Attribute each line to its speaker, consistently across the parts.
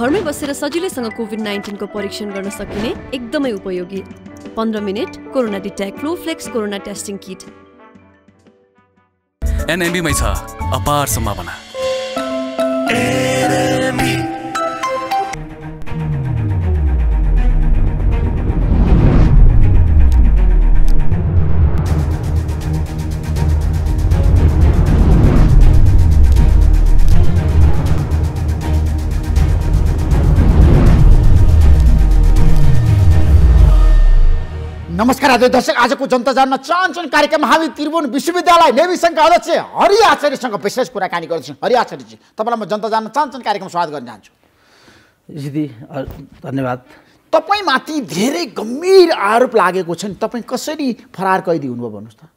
Speaker 1: घरमै बसेर सजिलैसँग कोभिड नाइन्टिनको परीक्षण गर्न सकिने एकदमै उपयोगी पन्ध्र minute corona detect Flowflex corona testing kit एनएमबीमै छ अपार सम्भावना नमस्कार आदि दर्शक आजको जनता जान्न चाहन्छन् कार्यक्रम हामी त्रिभुवन विश्वविद्यालय नेवी सङ्घका अध्यक्ष हरि आचार्यसँग विशेष कुराकानी गर्छु हरि आचार्यजी तपाईँलाई म जनता जान्न चाहन्छन् कार्यक्रम स्वागत गर्न चाहन्छु दिदी धन्यवाद तपाईँमाथि धेरै गम्भीर आरोप लागेको छ नि तपाईँ कसरी फरार कैदी हुनुभयो भन्नुहोस् त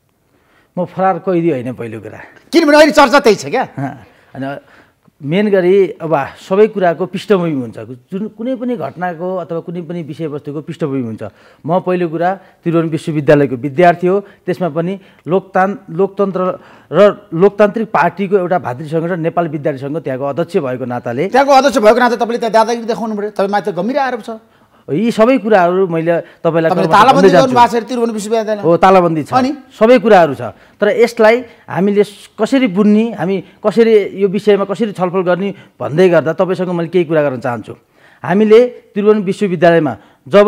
Speaker 1: म फरार कैदी होइन पहिलो कुरा किनभने अहिले चर्चा त्यही छ क्या अनि मेन गरी अब सबै कुराको पृष्ठभूमि हुन्छ जुन कुनै पनि घटनाको अथवा कुनै पनि विषयवस्तुको पृष्ठभूमि हुन्छ म पहिलो कुरा त्रिभुवन विश्वविद्यालयको विद्यार्थी हो त्यसमा पनि लोकतान् लोकतन्त्र र लोकतान्त्रिक पार्टीको एउटा भातृ सङ्गठन नेपाल विद्यार्थी सङ्घ त्यहाँको अध्यक्ष भएको नाताले त्यहाँको अध्यक्ष भएको नाता तपाईँले त्यहाँ दादागिरी देखाउनु पऱ्यो तपाईँ माथि गम्भीर आरोप छ यी सबै कुराहरू मैले तपाईँलाई हो तालाबन्दी छ सबै कुराहरू छ तर यसलाई हामीले कसरी बुझ्ने हामी कसरी यो विषयमा कसरी छलफल गर्ने भन्दै गर्दा तपाईँसँग मैले केही कुरा गर्न चाहन्छु हामीले त्रिभुवन विश्वविद्यालयमा जब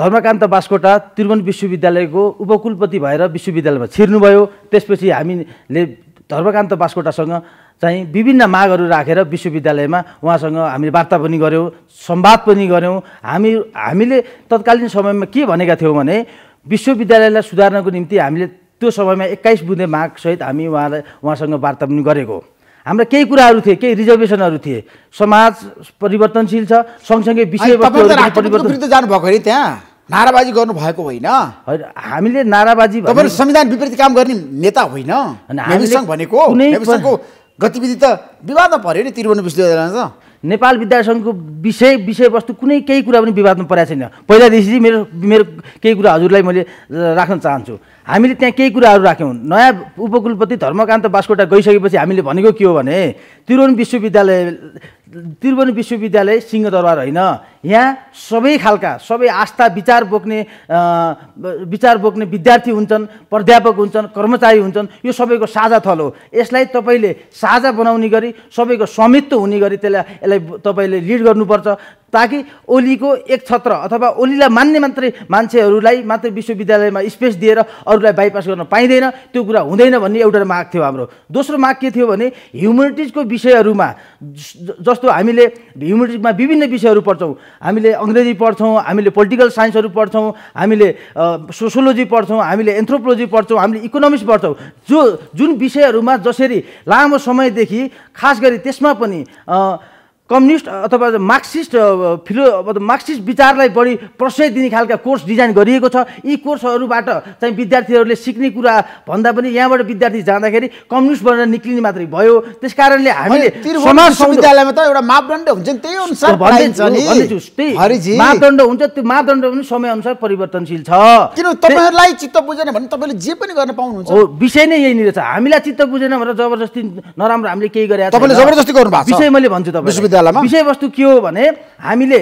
Speaker 1: धर्मकान्त बास्कोटा त्रिभुवन विश्वविद्यालयको उपकुलपति भएर विश्वविद्यालयमा छिर्नुभयो त्यसपछि हामीले धर्मकान्त बास्कोटासँग चाहिँ विभिन्न मागहरू राखेर विश्वविद्यालयमा उहाँसँग हामीले वार्ता पनि गऱ्यौँ सम्वाद पनि गऱ्यौँ हामी हामीले तत्कालीन समयमा के भनेका थियौँ भने विश्वविद्यालयलाई सुधार्नको निम्ति हामीले त्यो समयमा एक्काइस बुझ्ने मागसहित हामी उहाँलाई उहाँसँग वार्ता पनि गरेको हाम्रा केही कुराहरू थिए केही रिजर्भेसनहरू थिए समाज परिवर्तनशील छ सँगसँगै विषय जानुभएको अरे त्यहाँ नाराबाजी गर्नु भएको होइन हामीले नाराबाजी संविधान विपरीत काम गर्ने नेता होइन भनेको गतिविधि त विवादमा पऱ्यो नि त्रिभुवन विश्वविद्यालयमा त नेपाल विद्यार्थी विषय विषयवस्तु कुनै केही कुरा पनि विवादमा परेको छैन पहिलादेखि चाहिँ मेरो मेरो केही कुरा हजुरलाई मैले राख्न चाहन्छु हामीले त्यहाँ केही कुराहरू राख्यौँ नयाँ उपकुलपति धर्मकान्त बास्कोटा गइसकेपछि हामीले भनेको के हो भने त्रिभुवन विश्वविद्यालय त्रिभुवन विश्वविद्यालय सिंहदरबार होइन यहाँ सबै खालका सबै आस्था विचार बोक्ने विचार बोक्ने विद्यार्थी हुन्छन् प्राध्यापक हुन्छन् कर्मचारी हुन्छन् यो सबैको साझा थल हो यसलाई तपाईँले साझा बनाउने गरी सबैको स्वामित्व हुने गरी त्यसलाई यसलाई तपाईँले लिड गर्नुपर्छ ताकि ओलीको एक छत्र अथवा ओलीलाई मान्ने मात्रै मान्छेहरूलाई मात्रै विश्वविद्यालयमा स्पेस दिएर अरूलाई बाइपास गर्न पाइँदैन त्यो कुरा हुँदैन भन्ने एउटा माग थियो हाम्रो दोस्रो माग के थियो भने ह्युमेनिटिजको विषयहरूमा जस्तो हामीले ह्युमेनिटिजमा विभिन्न विषयहरू पढ्छौँ हामीले अङ्ग्रेजी पढ्छौँ हामीले पोलिटिकल साइन्सहरू पढ्छौँ हामीले सोसोलोजी पढ्छौँ हामीले एन्थ्रोपोलोजी पढ्छौँ हामीले इकोनोमिक्स पढ्छौँ जो जुन विषयहरूमा जसरी लामो समयदेखि खास गरी त्यसमा पनि कम्युनिस्ट अथवा मार्क्सिस्ट फिलो मार्क्सिस्ट विचारलाई बढी प्रशय दिने खालका कोर्स डिजाइन गरिएको छ यी कोर्सहरूबाट चाहिँ विद्यार्थीहरूले सिक्ने कुरा भन्दा पनि यहाँबाट विद्यार्थी जाँदाखेरि कम्युनिस्ट बनेर निक्लिने मात्रै भयो त्यस कारणले हामीले विश्वविद्यालयमा त एउटा मापदण्ड हुन्छ नि त्यही अनुसार त्यही मापदण्ड हुन्छ त्यो मापदण्ड पनि समयअनुसार परिवर्तनशील छ किन तपाईँहरूलाई चित्त बुझेन भने तपाईँले जे पनि गर्न पाउनुहुन्छ हो विषय नै यहीँनिर छ हामीलाई चित्त बुझेन भनेर जबरजस्ती नराम्रो हामीले केही गरेर तपाईँले जबरजस्ती गर्नु विषय मैले भन्छु तपाईँ विषयवस्तु के हो भने हामीले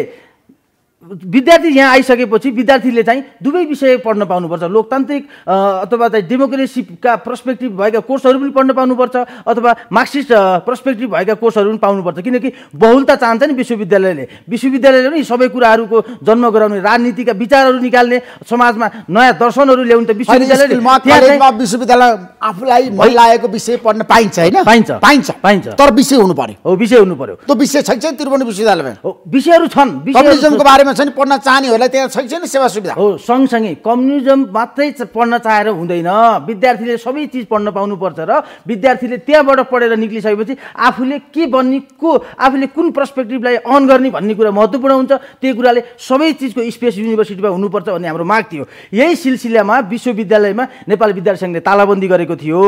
Speaker 1: विद्यार्थी यहाँ आइसकेपछि विद्यार्थीले चाहिँ दुवै विषय पढ्न पाउनुपर्छ लोकतान्त्रिक अथवा चाहिँ डेमोक्रेसीका पर्सपेक्टिभ भएका कोर्सहरू पनि पढ्न पाउनुपर्छ अथवा मार्क्सिस्ट पर्सपेक्टिभ भएका कोर्सहरू पनि पाउनुपर्छ किनकि बहुलता चाहन्छ नि विश्वविद्यालयले विश्वविद्यालयले पनि सबै कुराहरूको जन्म गराउने राजनीतिका विचारहरू निकाल्ने समाजमा नयाँ दर्शनहरू ल्याउने त विश्वविद्यालय विश्वविद्यालय आफूलाई लागेको विषय पढ्न पाइन्छ होइन पाइन्छ पाइन्छ पाइन्छ तर विषय हुनु पर्यो हो विषय हुनु पर्यो त्यो विषय छैन त्रिभुवन विश्वविद्यालयमा हो विषयहरू छन् कम्युनिजमको बारेमा नि पढ्न चाहनेहरूलाई त्यहाँ छैन छैन सेवा सुविधा हो सँगसँगै कम्युनिजम मात्रै पढ्न चाहेर हुँदैन विद्यार्थीले सबै चिज पढ्न पाउनुपर्छ र विद्यार्थीले त्यहाँबाट पढेर निक्लिसकेपछि आफूले के बन्ने को आफूले कुन पर्सपेक्टिभलाई अन गर्ने भन्ने कुरा महत्त्वपूर्ण हुन्छ त्यही कुराले सबै चिजको स्पेस युनिभर्सिटीमा हुनुपर्छ भन्ने हाम्रो माग थियो यही सिलसिलामा विश्वविद्यालयमा नेपाल विद्यार्थी सङ्घले तालाबन्दी गरेको थियो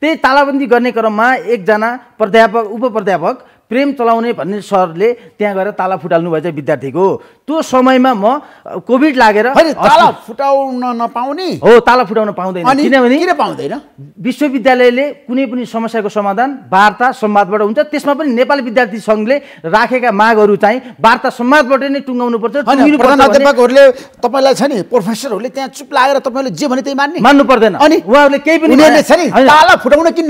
Speaker 1: त्यही तालाबन्दी गर्ने क्रममा एकजना प्राध्यापक उप प्राध्यापक प्रेम चलाउने भन्ने सरले त्यहाँ गएर ताला फुटाल्नु भएछ विद्यार्थीको त्यो समयमा म कोभिड लागेर ताला फुटाउन नपाउने हो ताला फुटाउन पाउँदैन किनभने किन पाउँदैन विश्वविद्यालयले कुनै पनि समस्याको समाधान वार्ता संवादबाट हुन्छ त्यसमा पनि नेपाल विद्यार्थी सङ्घले राखेका मागहरू चाहिँ वार्ता संवादबाट नै टुङ्गाउनु पर्छ तपाईँलाई छ नि प्रोफेसरहरूले त्यहाँ चुप लागेर तपाईँले जे भने त्यही मान्ने मान्नु पर्दैन अनि उहाँहरूले केही पनि ताला फुटाउन किन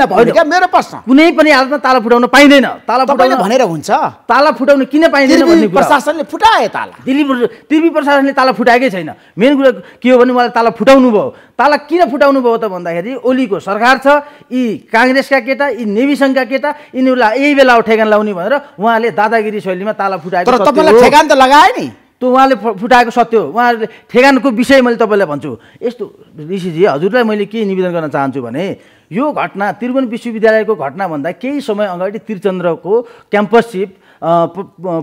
Speaker 1: मेरो प्रश्न कुनै पनि हालतमा ताला फुटाउन पाइँदैन ताला फुटाउन भनेर हुन्छ ताला फुटाउनु किन पाइँदैन प्रशासनले फुटाए ताला दिल्ली दिल्ली प्रशासनले ताला फुटाएकै छैन मेन कुरा के हो भने उहाँले ताला फुटाउनु भयो ताला किन फुटाउनु भयो त भन्दाखेरि ओलीको सरकार छ यी काङ्ग्रेसका केटा यी नेभी सङ्घका केटा यिनीहरूलाई यही बेला ठेगान लाउने भनेर उहाँले दादागिरी शैलीमा ताला फुटाएको तर तपाईँलाई ठेगान त लगाए नि त्यो उहाँले फुटाएको सत्य हो उहाँहरूले ठेगानको विषय मैले तपाईँलाई भन्छु यस्तो ऋषिजी हजुरलाई मैले के निवेदन गर्न चाहन्छु भने यो घटना त्रिभुवन विश्वविद्यालयको घटनाभन्दा केही समय अगाडि त्रिचन्द्रको campus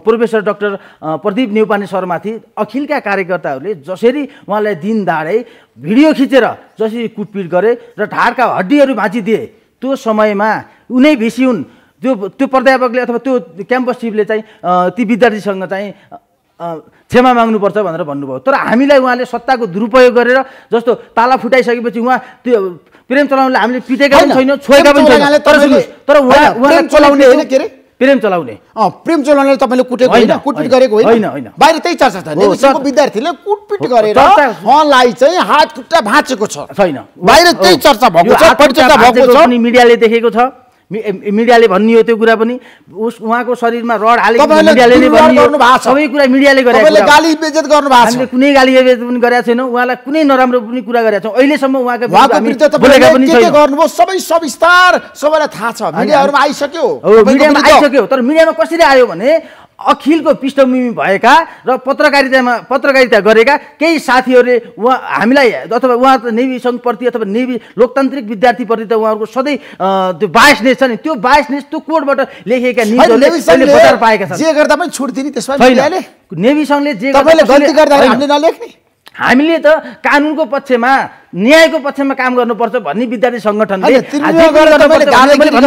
Speaker 1: professor doctor Pradeep Neupane शर्माथि अखिलका कार्यकर्ताहरूले जसरी उहाँलाई दाडे भिडियो खिचेर जसरी कुटपिट गरे र ढाडका हड्डीहरू भाँचिदिए त्यो समयमा उनै भिसी हुन् त्यो त्यो प्राध्यापकले अथवा त्यो क्याम्पस चिफले चाहिँ ती विद्यार्थीसँग चाहिँ क्षमा माग्नुपर्छ भनेर भन्नुभयो तर हामीलाई उहाँले सत्ताको दुरुपयोग गरेर जस्तो ताला फुटाइसकेपछि उहाँ त्यो प्रेम चलाउनेलाई हामीले पिटेका पनि छैनौँ छोएका पनि छैन तर तर उहाँ चलाउने होइन के अरे प्रेम चलाउने प्रेम चलाउने तपाईँले कुटेको होइन कुटपिट गरेको होइन होइन बाहिर त्यही चर्चा छ विद्यार्थीले कुटपिट गरेर उहाँलाई चाहिँ हात खुट्टा भाँचेको छ छैन बाहिर त्यही चर्चा भएको छ मिडियाले देखेको छ मिडियाले भन्ने हो त्यो कुरा पनि उस उहाँको शरीरमा रड हाले मिडियाले नै भन्ने सबै कुरा मिडियाले गरेको गाली बेजत गर्नु भएको हामीले कुनै गाली बेजत पनि गरेका छैनौँ उहाँलाई कुनै नराम्रो पनि कुरा गरेका छौँ अहिलेसम्म उहाँको भो सबै सविस्तार सबैलाई थाहा छ मिडियाहरूमा आइसक्यो मिडियामा आइसक्यो तर मिडियामा कसरी आयो भने अखिलको पृष्ठभूमि भएका र पत्रकारितामा पत्रकारिता गरेका केही साथीहरूले उहाँ हामीलाई अथवा उहाँ त नेभी सङ्घप्रति अथवा नेभी लोकतान्त्रिक विद्यार्थीप्रति त उहाँहरूको सधैँ त्यो बायसनेस छ नि त्यो बायसनेस त्यो कोडबाट लेखेका छन् नेभी सङ्घले हामीले हामीले त कानुनको पक्षमा न्यायको पक्षमा काम गर्नुपर्छ भन्ने विद्यार्थी सङ्गठनले मन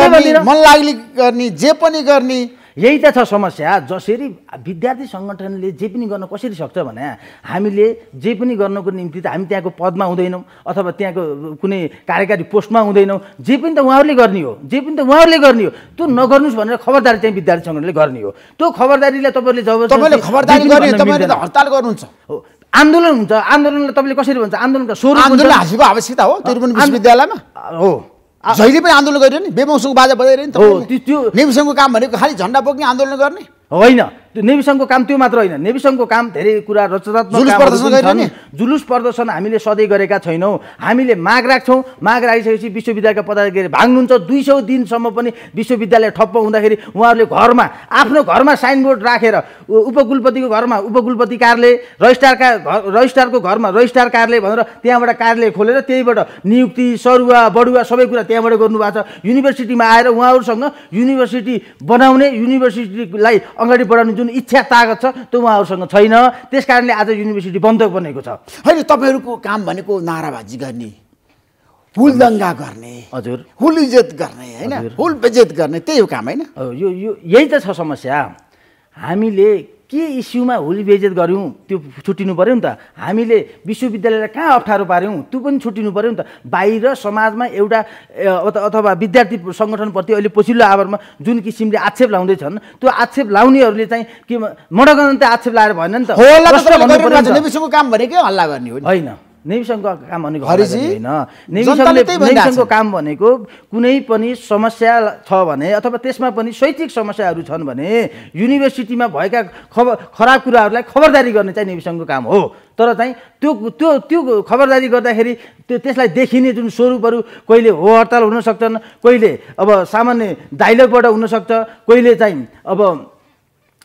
Speaker 1: लाग्ने गर्ने जे पनि गर्ने यही त छ समस्या जसरी विद्यार्थी सङ्गठनले जे पनि गर्न कसरी सक्छ भने हामीले जे पनि गर्नको निम्ति त हामी त्यहाँको पदमा हुँदैनौँ अथवा त्यहाँको कुनै कार्यकारी पोस्टमा हुँदैनौँ जे पनि त उहाँहरूले गर्ने हो जे पनि त उहाँहरूले गर्ने हो त्यो नगर्नुहोस् भनेर खबरदारी चाहिँ विद्यार्थी सङ्गठनले गर्ने हो त्यो खबरदारीलाई तपाईँहरूले खबरदारी हडताल गर्नुहुन्छ हो आन्दोलन हुन्छ आन्दोलनलाई तपाईँले कसरी भन्छ आन्दोलनको स्वरूप आवश्यकता हो त्रिभुवन विश्वविद्यालयमा हो जहिले पनि आन्दोलन गरिरहने नि बाजा बजाइरहने नि त्यो निमसङको काम भनेको खालि झन्डा बोक्ने आन्दोलन गर्ने होइन त्यो काम त्यो मात्र होइन नेभी काम धेरै कुरा रचनात्मक जुलुस प्रदर्शन हामीले सधैँ गरेका छैनौँ हामीले माग राख्छौँ माग राखिसकेपछि विश्वविद्यालयका पदाधिकारी भाग्नुहुन्छ दुई सौ दिनसम्म पनि विश्वविद्यालय ठप्प हुँदाखेरि उहाँहरूले घरमा आफ्नो घरमा साइनबोर्ड राखेर उपकुलपतिको घरमा उपकुलपति कार्यालय रजिस्ट्रारका घर रजिस्ट्रारको घरमा रजिस्ट्रार कार्यालय भनेर त्यहाँबाट कार्यालय खोलेर त्यहीबाट नियुक्ति सरुवा बडुवा सबै कुरा त्यहाँबाट गर्नुभएको छ युनिभर्सिटीमा आएर उहाँहरूसँग युनिभर्सिटी बनाउने युनिभर्सिटीलाई अगाडि बढाउने जुन इच्छा तागत छ त्यो उहाँहरूसँग छैन त्यस कारणले आज युनिभर्सिटी बन्द बनेको छ होइन तपाईँहरूको काम भनेको नाराबाजी गर्ने हुल दङ्गा गर्ने हजुर हुल इज्जत गर्ने होइन हुल बेजेत गर्ने त्यही हो काम होइन यो यही त छ समस्या हामीले के इस्युमा हुली बेजेत गऱ्यौँ त्यो छुट्टिनु पऱ्यो नि त हामीले विश्वविद्यालयलाई कहाँ अप्ठ्यारो पाऱ्यौँ त्यो पनि छुट्टिनु पऱ्यो नि त बाहिर समाजमा एउटा अथवा विद्यार्थी सङ्गठनप्रति अहिले पछिल्लो आवरमा जुन किसिमले आक्षेप लाउँदैछन् त्यो आक्षेप लाउनेहरूले चाहिँ के मडगन्त आक्षेप लाएर भएन नि त काम भनेकै हल्ला गर्ने होइन नेविसङ्घको काम भनेको होइन नेविसङ्घले नेविसङ्घको काम भनेको कुनै पनि समस्या छ भने अथवा त्यसमा पनि शैक्षिक समस्याहरू छन् भने युनिभर्सिटीमा भएका खबर खराब कुराहरूलाई खबरदारी गर्ने चाहिँ नेविसङ्घको काम हो तर चाहिँ त्यो त्यो त्यो खबरदारी गर्दाखेरि त्यो त्यसलाई देखिने जुन स्वरूपहरू कहिले हो हडताल हुन सक्छन् कहिले अब सामान्य डाइलगबाट हुनसक्छ कहिले चाहिँ अब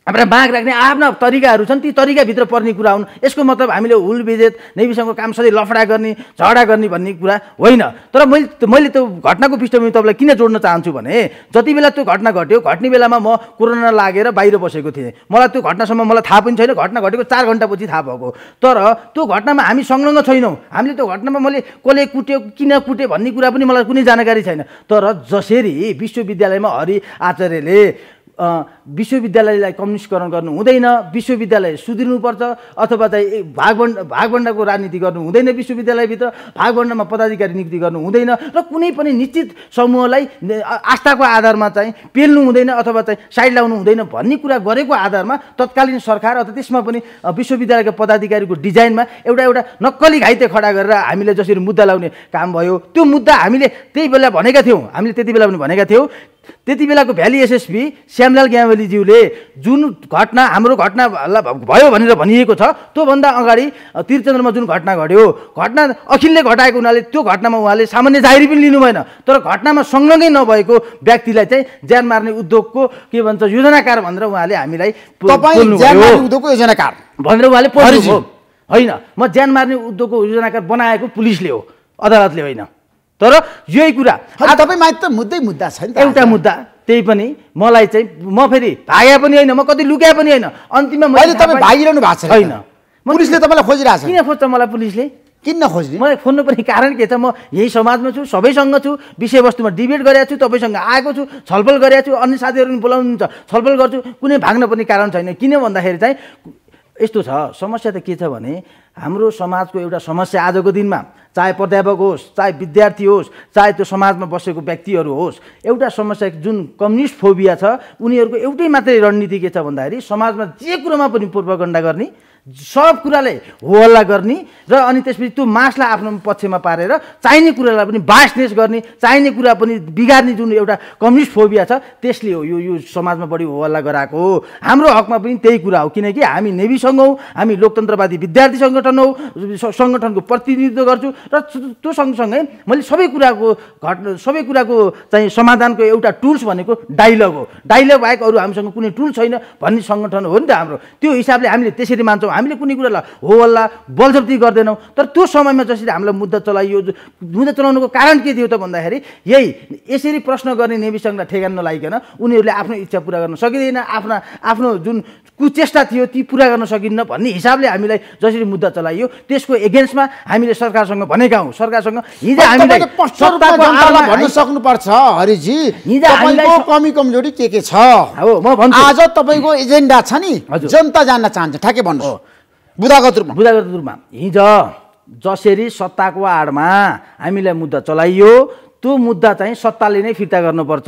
Speaker 1: हाम्रा माग राख्ने आफ्ना तरिकाहरू छन् ती तरिकाभित्र पर्ने कुरा हुन् यसको मतलब हामीले हुल नै विषयको काम सधैँ लफडा गर्ने झगडा गर्ने भन्ने कुरा होइन तर मैले मैले त्यो घटनाको पृष्ठभूमि तपाईँलाई किन जोड्न चाहन्छु भने जति बेला त्यो घटना घट्यो घट्ने बेलामा म कोरोना लागेर बाहिर बसेको थिएँ मलाई त्यो घटनासम्म मलाई थाहा पनि छैन घटना घटेको चार घन्टापछि थाहा भएको तर त्यो घटनामा हामी संलग्न छैनौँ हामीले त्यो घटनामा मैले कसले कुट्यो किन कुट्यो भन्ने कुरा पनि मलाई कुनै जानकारी छैन तर जसरी विश्वविद्यालयमा हरि आचार्यले विश्वविद्यालयलाई कम्युनिस्टकरण गर्नु हुँदैन विश्वविद्यालय सुध्रिनुपर्छ अथवा चाहिँ भागभण्ड भागभण्डाको राजनीति गर्नु हुँदैन विश्वविद्यालयभित्र भागभण्डामा पदाधिकारी नियुक्ति गर्नु हुँदैन र कुनै पनि निश्चित समूहलाई आस्थाको आधारमा चाहिँ पेल्नु हुँदैन अथवा चाहिँ साइड लाउनु हुँदैन भन्ने कुरा गरेको आधारमा तत्कालीन सरकार अथवा त्यसमा पनि विश्वविद्यालयको पदाधिकारीको डिजाइनमा एउटा एउटा नक्कली घाइते खडा गरेर हामीले जसरी मुद्दा लाउने काम भयो त्यो मुद्दा हामीले त्यही बेला भनेका थियौँ हामीले त्यति बेला पनि भनेका थियौँ त्यति बेलाको भ्याली एसएसपी श्यामलाल ग्यावलीज्यूले जुन घटना हाम्रो घटना भयो भनेर भनिएको छ त्योभन्दा अगाडि त्रिचन्द्रमा जुन घटना घट्यो घटना अखिलले घटाएको हुनाले त्यो घटनामा उहाँले सामान्य जाहेरी पनि लिनु भएन तर घटनामा संलग्नै नभएको व्यक्तिलाई चाहिँ ज्यान मार्ने उद्योगको के भन्छ योजनाकार भनेर उहाँले हामीलाई उद्योगको योजनाकार भनेर उहाँले होइन म ज्यान मार्ने उद्योगको योजनाकार बनाएको पुलिसले हो अदालतले होइन तर यही कुरा तपाईँमा त मुद्दै मुद्दा छ नि एउटा मुद्दा त्यही पनि मलाई चाहिँ म फेरि भाग्या पनि होइन म कति लुकाए पनि होइन अन्तिममा मैले तपाईँ भागिरहनु भएको छ छैन पुलिसले तपाईँलाई खोजिरहेको छ किन खोज्छ मलाई पुलिसले किन खोज्ने मलाई खोज्नुपर्ने कारण के छ म यही समाजमा छु सबैसँग छु विषयवस्तुमा डिबेट गरेको छु तपाईँसँग आएको छु छलफल गरेको छु अन्य साथीहरू पनि बोलाउनुहुन्छ छलफल गर्छु कुनै भाग्न पर्ने कारण छैन किन भन्दाखेरि चाहिँ यस्तो छ समस्या त के छ भने हाम्रो समाजको एउटा समस्या आजको दिनमा चाहे प्राध्यापक होस् चाहे विद्यार्थी होस् चाहे त्यो समाजमा बसेको व्यक्तिहरू होस् एउटा समस्या जुन कम्युनिस्ट फोबिया छ उनीहरूको एउटै मात्रै रणनीति के छ भन्दाखेरि समाजमा जे कुरोमा पनि पूर्वगण्डा गर्ने सब कुराले हो हल्ला गर्ने र अनि त्यसपछि त्यो मासलाई आफ्नो पक्षमा पारेर चाहिने कुरालाई पनि बासनेस गर्ने चाहिने कुरा पनि बिगार्ने जुन एउटा कम्युनिस्ट फोबिया छ त्यसले हो यो यो समाजमा बढी हो हल्ला गराएको हो हाम्रो हकमा पनि त्यही कुरा हो किनकि हामी नेभीसँग हौ हामी लोकतन्त्रवादी विद्यार्थी सङ्गठन हौ सङ्गठनको प्रतिनिधित्व गर्छु र त्यो सँगसँगै मैले सबै कुराको घटना सबै कुराको चाहिँ समाधानको एउटा टुल्स भनेको डाइलग हो डाइलग बाहेक अरू हामीसँग कुनै टुल छैन भन्ने सङ्गठन हो नि त हाम्रो त्यो हिसाबले हामीले त्यसरी मान्छौँ हामीले कुनै कुरालाई हो होला बलजप्ती गर्दैनौँ तर त्यो समयमा जसरी हामीलाई मुद्दा चलाइयो मुद्दा चलाउनुको कारण के थियो त भन्दाखेरि यही यसरी प्रश्न गर्ने नेविसङ्गलाई ठेगान नलागिकन उनीहरूले आफ्नो इच्छा पुरा गर्न सकिँदैन आफ्ना आफ्नो जुन कुचेष्टा थियो ती पुरा गर्न सकिन्न भन्ने हिसाबले हामीलाई जसरी मुद्दा चलाइयो त्यसको एगेन्स्टमा हामीले सरकारसँग भनेका हौँ सरकारसँग हिजो हामीलाई भन्न सक्नुपर्छ हरिजी कमी कमजोरी के के छ हो म भन्छु आज तपाईँको एजेन्डा छ नि जनता जान्न चाहन्छ ठ्याके भन्नु बुदागत रूपमा बुदागत रूपमा हिजो जसरी सत्ताको आडमा हामीलाई मुद्दा चलाइयो त्यो मुद्दा चाहिँ सत्ताले नै फिर्ता गर्नुपर्छ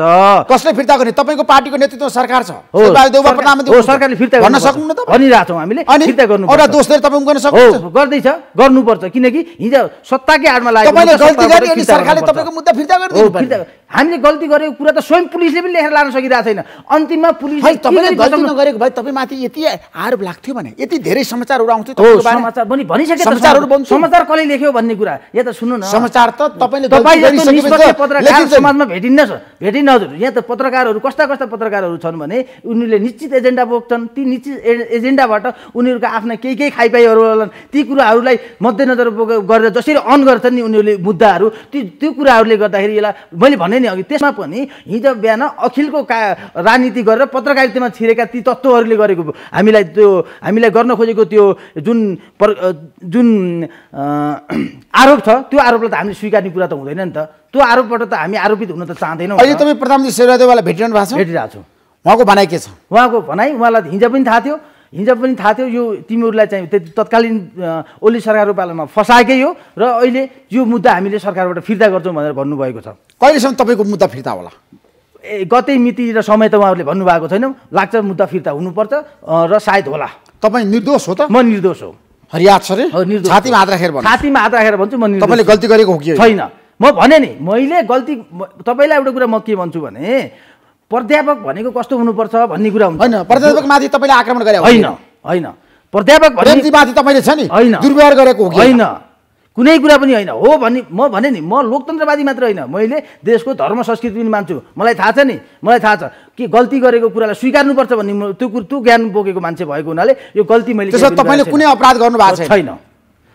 Speaker 1: कसले फिर्ता गर्ने तपाईँको पार्टीको नेतृत्व सरकार छ सरकारले फिर्ता गर्न सक्नु भनिरहेको छौँ हामीले फिर्ता गर्नु गर्न गर्दैछ गर्नुपर्छ किनकि हिजो सत्ताकै आडमा लाग्यो सरकारले मुद्दा फिर्ता हामीले गल्ती गरेको कुरा त स्वयं पुलिसले पनि लेखेर लान सकिरहेको छैन अन्तिममा पुलिसले तपाईँले गल्ती नगरेको भए तपाईँमाथि यति आरोप लाग्थ्यो भने यति धेरै समाचारहरू आउँथ्यो समाचार पनि भनिसकेँ समाचारहरू समाचार कसले लेख्यो भन्ने कुरा यहाँ त सुन्नु न समाचार त तपाईँले पत्रकार समाजमा भेटिन्न भेटिन्न हजुर यहाँ त पत्रकारहरू कस्ता कस्ता पत्रकारहरू छन् भने उनीहरूले निश्चित एजेन्डा बोक्छन् ती निश्चित एजेन्डाबाट उनीहरूको आफ्ना केही केही खाइपाइहरू होलान् ती कुराहरूलाई मध्यनजर गरेर जसरी अन गर्छन् नि उनीहरूले मुद्दाहरू ती त्यो कुराहरूले गर्दाखेरि यसलाई मैले भने नि अघि त्यसमा पनि हिजो बिहान अखिलको का राजनीति गरेर पत्रकारितामा छिरेका ती तत्त्वहरूले गरेको हामीलाई त्यो हामीलाई गर्न खोजेको त्यो जुन पर जुन आरोप छ त्यो आरोपलाई त हामीले स्वीकार्ने कुरा त हुँदैन नि त त्यो आरोपबाट त हामी आरोपित हुन त चाहँदैनौँ अहिले तपाईँ प्रधानमन्त्री शेरबहादेवालाई भेटिरहनु भएको छ भेटिरहेको छु उहाँको भनाइ के छ उहाँको भनाइ उहाँलाई हिजो पनि थाहा थियो हिजो पनि थाहा थियो यो तिमीहरूलाई चाहिँ तत्कालीन ओली सरकार रूपालामा फसाएकै हो र अहिले यो मुद्दा हामीले सरकारबाट फिर्ता गर्छौँ भनेर भन्नुभएको छ कहिलेसम्म तपाईँको मुद्दा फिर्ता होला ए गतै मिति र समय त उहाँहरूले भन्नुभएको छैन लाग्छ मुद्दा फिर्ता हुनुपर्छ र सायद होला तपाईँ निर्दोष हो त म निर्दोष हो हरियात सर छातीमा हात राखेर भन्छु म तपाईँले गल्ती गरेको हो कि छैन म भने नि मैले गल्ती तपाईँलाई एउटा कुरा म के भन्छु भने प्राध्यापक भनेको कस्तो हुनुपर्छ भन्ने कुरा हुन्छ होइन प्राध्यापकमाथि तपाईँले आक्रमण गरे होइन होइन प्राध्यापक भनेपछि तपाईँले छ नि होइन दुर्व्यवहार गरेको होइन कुनै कुरा पनि होइन हो भने म भने नि म लोकतन्त्रवादी मात्र होइन मैले देशको धर्म संस्कृति पनि मान्छु मलाई थाहा छ नि मलाई थाहा छ कि गल्ती गरेको कुरालाई स्वीकार्नुपर्छ भन्ने त्यो त्यो ज्ञान बोकेको मान्छे भएको हुनाले यो गल्ती मैले तपाईँले कुनै अपराध गर्नु भएको छैन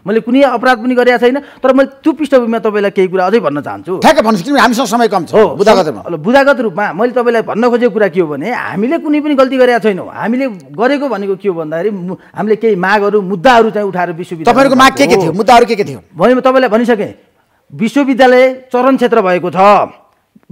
Speaker 1: मैले कुनै अपराध पनि गरेको छैन तर मैले त्यो पृष्ठभूमिमा तपाईँलाई केही कुरा अझै भन्न चाहन्छु ठ्याक्कै भन्नुहोस् हामीसँग समय कम छ हो रूपमा मैले तपाईँलाई भन्न खोजेको कुरा के हो भने हामीले कुनै पनि गल्ती गरेका छैनौँ हामीले गरेको भनेको के हो भन्दाखेरि हामीले केही मागहरू मुद्दाहरू चाहिँ उठाएर विश्वविद्यालय तपाईँहरूको माग के के थियो मुद्दाहरू के के थियो भने म तपाईँलाई भनिसकेँ विश्वविद्यालय चरण क्षेत्र भएको छ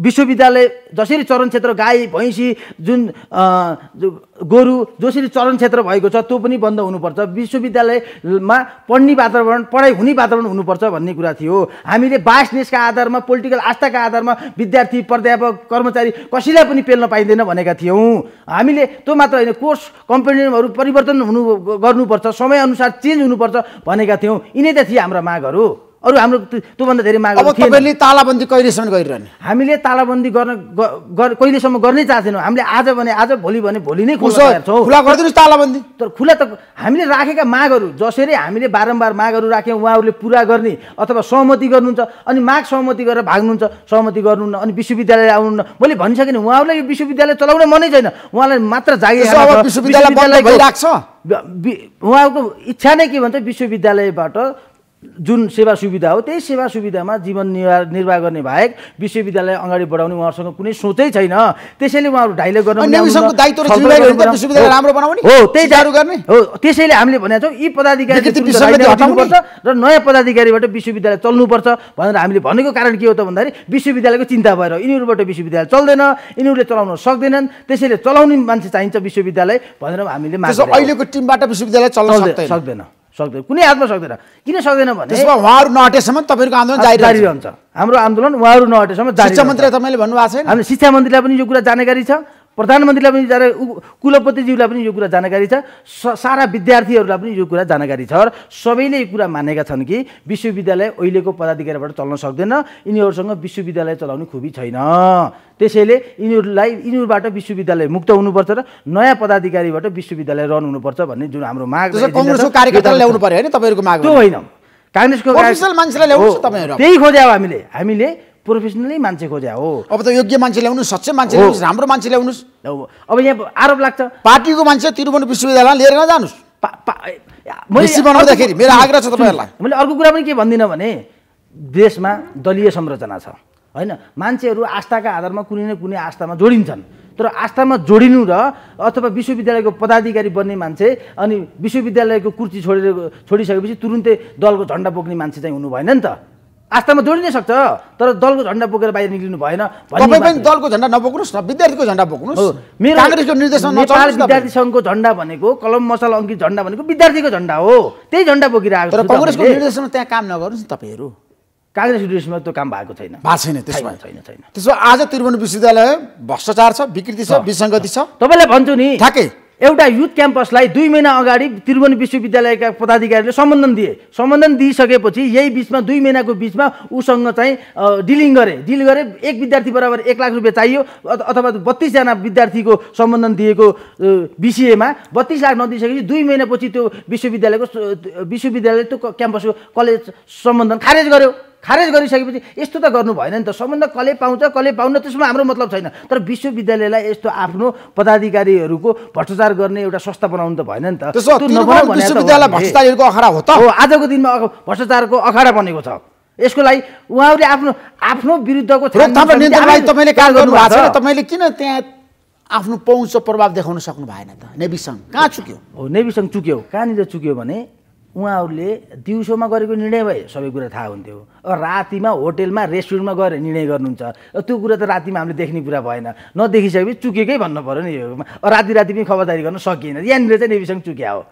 Speaker 1: विश्वविद्यालय जसरी चरण क्षेत्र गाई भैँसी जुन गोरु जसरी चरण क्षेत्र भएको छ त्यो पनि बन्द हुनुपर्छ विश्वविद्यालयमा पढ्ने वातावरण पढाइ हुने वातावरण हुनुपर्छ भन्ने कुरा थियो हामीले बासनेसका आधारमा पोलिटिकल आस्थाका आधारमा विद्यार्थी प्राध्यापक कर्मचारी कसैलाई पनि पेल्न पाइँदैन भनेका थियौँ हामीले त्यो मात्र होइन कोर्स कम्पनीहरू परिवर्तन हुनु गर्नुपर्छ समयअनुसार चेन्ज हुनुपर्छ भनेका थियौँ यिनै त थिए हाम्रा मागहरू अरू हाम्रो त्योभन्दा धेरै माग तपाईँले तालाबन्दी कहिलेसम्म गरिरहने हामीले तालाबन्दी गर्न कहिलेसम्म गर्नै चाहँदैनौँ हामीले आज भने आज भोलि भने भोलि नै खुला गरिदिनुहोस् तालाबन्दी तर खुला त हामीले राखेका मागहरू जसरी हामीले बारम्बार मागहरू राख्यौँ उहाँहरूले पुरा गर्ने अथवा सहमति गर्नुहुन्छ अनि माग सहमति गरेर भाग्नुहुन्छ सहमति गर्नुहुन्न अनि विश्वविद्यालय आउनुहुन्न मैले भनिसकेँ उहाँहरूलाई यो विश्वविद्यालय चलाउन मनै छैन उहाँलाई मात्र जागिर उहाँको इच्छा नै के भन्छ विश्वविद्यालयबाट जुन सेवा सुविधा हो त्यही सेवा सुविधामा जीवन निर्वाह निर्वाह गर्ने बाहेक विश्वविद्यालय अगाडि बढाउने उहाँहरूसँग कुनै सोचै छैन त्यसैले उहाँहरू ढाइले गर्ने हो त्यसैले हामीले भनेको छौँ यी पदाधिकारी र नयाँ पदाधिकारीबाट विश्वविद्यालय चल्नुपर्छ भनेर हामीले भनेको कारण के हो त भन्दाखेरि विश्वविद्यालयको चिन्ता भएर यिनीहरूबाट विश्वविद्यालय चल्दैन यिनीहरूले चलाउन सक्दैनन् त्यसैले चलाउने मान्छे चाहिन्छ विश्वविद्यालय भनेर हामीले अहिलेको टिमबाट विश्वविद्यालय चलाउन सक्दैन सक्दैन कुनै हातमा सक्दैन किन सक्दैन भने उहाँहरू नहटेसम्म तपाईँहरूको आन्दोलन जारी रहन्छ हाम्रो आन्दोलन उहाँहरू नहटेसम्म शिक्षा मन्त्रीलाई तपाईँले भन्नुभएको छ हाम्रो शिक्षा मन्त्रीलाई पनि यो कुरा जानकारी छ प्रधानमन्त्रीलाई पनि जाने कुलपतिज्यूलाई पनि यो कुरा जानकारी छ सारा विद्यार्थीहरूलाई पनि यो कुरा जानकारी छ र सबैले यो कुरा मानेका छन् कि विश्वविद्यालय अहिलेको पदाधिकारीबाट चल्न सक्दैन यिनीहरूसँग विश्वविद्यालय चलाउने खुबी छैन त्यसैले यिनीहरूलाई यिनीहरूबाट विश्वविद्यालय मुक्त हुनुपर्छ र नयाँ पदाधिकारीबाट विश्वविद्यालय रन हुनुपर्छ भन्ने जुन हाम्रो माग ल्याउनु पर्यो होइन तपाईँहरूको माग त्यो होइन काङ्ग्रेसको त्यही खोज्यौँ हामीले हामीले प्रोफेसनलै मान्छे खोज्या हो अब त योग्य मान्छे ल्याउनु सच्चै मान्छे ल्याउनुहोस् राम्रो मान्छे ल्याउनुहोस् अब यहाँ आरोप लाग्छ पार्टीको मान्छे त्रिभुवन विश्वविद्यालय लिएर नजानुहोस् मैले बनाउँदाखेरि मेरो आग्रह छ तपाईँहरूलाई मैले अर्को कुरा पनि के भन्दिनँ भने देशमा दलीय संरचना छ होइन मान्छेहरू आस्थाका आधारमा कुनै न कुनै आस्थामा जोडिन्छन् तर आस्थामा जोडिनु र अथवा विश्वविद्यालयको पदाधिकारी बन्ने मान्छे अनि विश्वविद्यालयको कुर्ची छोडेर छोडिसकेपछि तुरुन्तै दलको झन्डा बोक्ने मान्छे चाहिँ हुनु भएन नि त आस्थामा जोडिनै सक्छ तर दलको झन्डा बोकेर बाहिर निक्लिनु भएन तपाईँ पनि दलको झन्डा नबोक्नुहोस् न विद्यार्थीको झन्डा बोक्नुहोस् विद्यार्थी सङ्घको झन्डा भनेको कलम मसल अङ्कित झन्डा भनेको विद्यार्थीको झन्डा हो त्यही झन्डा बोकिरहेको तर कङ्ग्रेसको निर्देशनमा त्यहाँ काम नगर्नुहोस् नि तपाईँहरू काङ्ग्रेसको निर्देशनमा त्यो काम भएको छैन भएको छैन त्यसमा छैन छैन त्यसो आज त्रिभुवन विश्वविद्यालय भ्रष्टाचार छ विकृति छ विसङ्गति छ तपाईँलाई भन्छु नि ठ्याक्कै एउटा युथ क्याम्पसलाई दुई महिना अगाडि त्रिभुवन विश्वविद्यालयका पदाधिकारीले सम्बन्धन दिए सम्बन्धन दिइसकेपछि यही बिचमा दुई महिनाको बिचमा उसँग चाहिँ डिलिङ गरे डिल गरे एक विद्यार्थी बराबर एक लाख रुपियाँ चाहियो अथवा बत्तिसजना विद्यार्थीको सम्बन्धन दिएको बिसिएमा बत्तिस लाख नदिइसकेपछि दुई महिनापछि त्यो विश्वविद्यालयको विश्वविद्यालय त्यो क्याम्पसको कलेज सम्बन्धन खारेज गर्यो खारेज गरिसकेपछि यस्तो त गर्नु भएन नि त सम्बन्ध कसले पाउँछ कसले पाउन त्यसमा हाम्रो मतलब छैन तर विश्वविद्यालयलाई यस्तो आफ्नो पदाधिकारीहरूको भ्रष्टाचार गर्ने एउटा संस्था बनाउनु त भएन नि त हो त हो आजको दिनमा भ्रष्टाचारको अखाडा बनेको छ यसको लागि उहाँहरूले आफ्नो आफ्नो विरुद्धको तपाईँले किन त्यहाँ आफ्नो पहुँच प्रभाव देखाउन सक्नु भएन त सङ्घ कहाँ चुक्यो हो सङ्घ चुक्यो कहाँनिर चुक्यो भने उहाँहरूले दिउँसोमा गरेको निर्णय भए सबै कुरा थाहा हुन्थ्यो अब रातिमा होटेलमा रेस्टुरेन्टमा गएर निर्णय गर्नुहुन्छ त्यो कुरा त रातिमा हामीले देख्ने कुरा भएन नदेखिसकेपछि चुकेकै भन्नु पऱ्यो नि यो राति राति पनि खबरदारी गर्न सकिएन यहाँनिर चाहिँ नेभीसँग चुक्या हो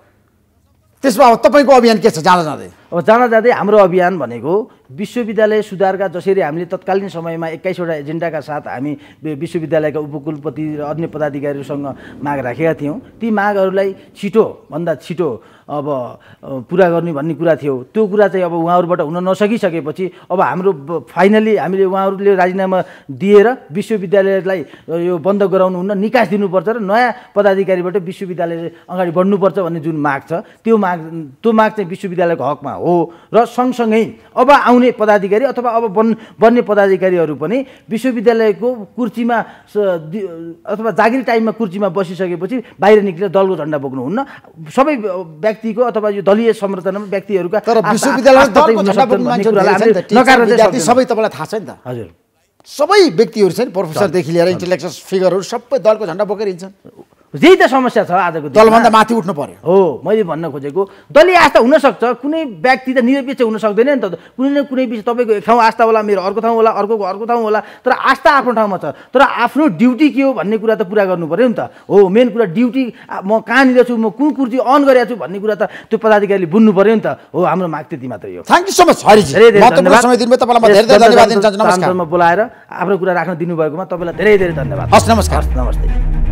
Speaker 1: त्यसमा अब तपाईँको अभियान के छ जाँदा जाँदै अब जाँदा जाँदै हाम्रो अभियान भनेको विश्वविद्यालय सुधारका जसरी हामीले तत्कालीन समयमा एक्काइसवटा एजेन्डाका साथ हामी विश्वविद्यालयका उपकुलपति र अन्य पदाधिकारीहरूसँग माग राखेका थियौँ ती मागहरूलाई छिटोभन्दा छिटो अब पुरा गर्ने भन्ने कुरा थियो त्यो कुरा चाहिँ अब उहाँहरूबाट हुन नसकिसकेपछि अब हाम्रो फाइनली हामीले उहाँहरूले राजीनामा दिएर विश्वविद्यालयलाई यो बन्द गराउनुहुन्न निकास दिनुपर्छ र नयाँ पदाधिकारीबाट विश्वविद्यालय अगाडि बढ्नुपर्छ भन्ने जुन माग छ त्यो माग त्यो माग चाहिँ विश्वविद्यालयको हकमा हो हो र सँगसँगै अब आउने पदाधिकारी अथवा अब बन् बन्ने पदाधिकारीहरू पनि विश्वविद्यालयको कुर्चीमा अथवा जागिर टाइममा कुर्चीमा बसिसकेपछि बाहिर निक्लेर दलको झन्डा बोक्नुहुन्न सबै व्यक्तिको अथवा यो दलीय संरचनामा व्यक्तिहरूका सबै तपाईँलाई थाहा छ नि त हजुर सबै व्यक्तिहरू छन् प्रोफेसरदेखि लिएर इन्टेलेक्चुअल फिगरहरू सबै दलको झन्डा बोकेर हिँड्छन् यही त समस्या छ आजको दलभन्दा माथि उठ्नु पर्यो हो मैले भन्न खोजेको दलीय आस्था हुनसक्छ कुनै व्यक्ति त निरपेक्ष हुन सक्दैन नि त कुनै न कुनै विषय तपाईँको एक ठाउँ आस्था होला मेरो अर्को ठाउँ होला अर्को अर्को ठाउँ होला तर आस्था आफ्नो ठाउँमा छ तर आफ्नो ड्युटी के हो भन्ने कुरा त पुरा गर्नु पऱ्यो नि त हो मेन कुरा ड्युटी म कहाँनिर छु म कुन कुर्ती अन गरेको छु भन्ने कुरा त त्यो पदाधिकारीले बुझ्नु पऱ्यो नि त हो हाम्रो माग त्यति मात्रै हो thank you so much Hari धेरै हरिजी बोलाएर आफ्नो कुरा राख्न दिनुभएकोमा तपाईँलाई धेरै धेरै धन्यवाद हस् नमस्कार नमस्ते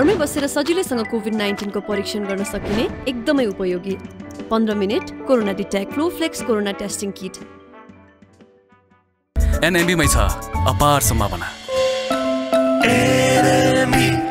Speaker 1: घरमै बसेर सजिलैसँग कोभिड नाइन्टिनको परीक्षण गर्न सकिने एकदमै उपयोगी पन्ध्र minute corona detect Flowflex corona testing kit एनएमबीमै छ अपार सम्भावना